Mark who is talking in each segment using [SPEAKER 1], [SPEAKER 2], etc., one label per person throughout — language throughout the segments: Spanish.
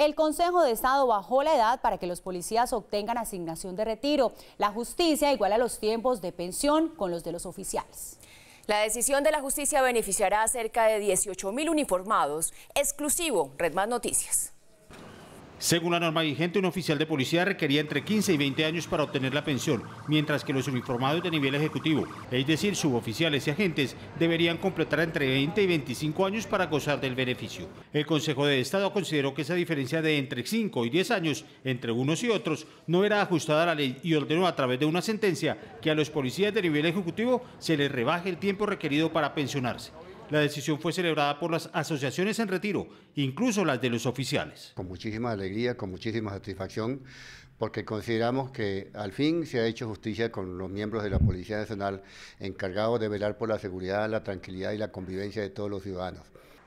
[SPEAKER 1] El Consejo de Estado bajó la edad para que los policías obtengan asignación de retiro. La justicia iguala los tiempos de pensión con los de los oficiales. La decisión de la justicia beneficiará a cerca de 18 mil uniformados. Exclusivo, Red Más Noticias.
[SPEAKER 2] Según la norma vigente, un oficial de policía requería entre 15 y 20 años para obtener la pensión, mientras que los uniformados de nivel ejecutivo, es decir, suboficiales y agentes, deberían completar entre 20 y 25 años para gozar del beneficio. El Consejo de Estado consideró que esa diferencia de entre 5 y 10 años entre unos y otros no era ajustada a la ley y ordenó a través de una sentencia que a los policías de nivel ejecutivo se les rebaje el tiempo requerido para pensionarse.
[SPEAKER 1] La decisión fue celebrada por las asociaciones en retiro, incluso las de los oficiales. Con muchísima alegría, con muchísima satisfacción, porque consideramos que al fin se ha hecho justicia con los miembros de la Policía Nacional encargados de velar por la seguridad, la tranquilidad y la convivencia de todos los ciudadanos.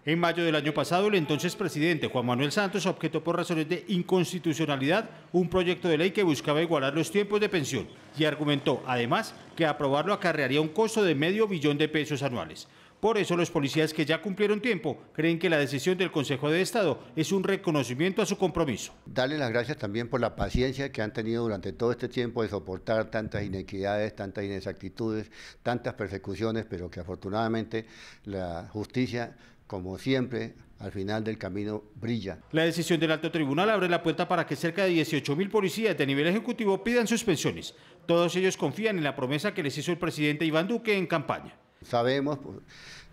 [SPEAKER 2] En mayo del año pasado, el entonces presidente Juan Manuel Santos objetó por razones de inconstitucionalidad un proyecto de ley que buscaba igualar los tiempos de pensión y argumentó, además, que aprobarlo acarrearía un costo de medio billón de pesos anuales. Por eso los policías que ya cumplieron tiempo creen que la decisión del Consejo de Estado es un reconocimiento a
[SPEAKER 1] su compromiso. Dale las gracias también por la paciencia que han tenido durante todo este tiempo de soportar tantas inequidades, tantas inexactitudes, tantas persecuciones, pero que afortunadamente la justicia como siempre, al final del camino brilla.
[SPEAKER 2] La decisión del alto tribunal abre la puerta para que cerca de 18 mil policías de nivel ejecutivo pidan suspensiones. Todos ellos confían en la promesa que les hizo el presidente Iván Duque en campaña
[SPEAKER 1] sabemos pues,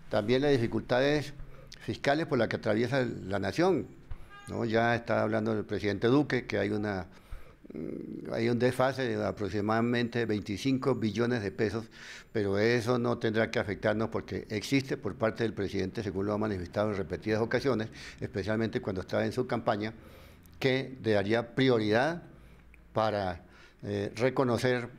[SPEAKER 1] también las dificultades fiscales por las que atraviesa la nación. Ya está hablando el presidente Duque que hay una mm, hay un desfase de aproximadamente 25 billones de pesos, pero eso no tendrá que afectarnos porque existe por parte del presidente, según lo ha manifestado en repetidas ocasiones, especialmente cuando estaba en su campaña, que daría prioridad para eh, reconocer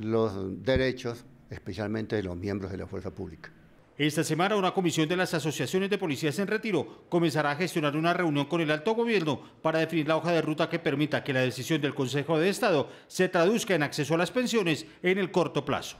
[SPEAKER 1] los derechos especialmente de los miembros de la fuerza pública. Esta semana
[SPEAKER 2] una comisión de las asociaciones de policías en retiro comenzará a gestionar una reunión con el alto gobierno para definir la hoja de ruta que permita que la decisión del Consejo de Estado se traduzca en acceso a las pensiones en el corto plazo.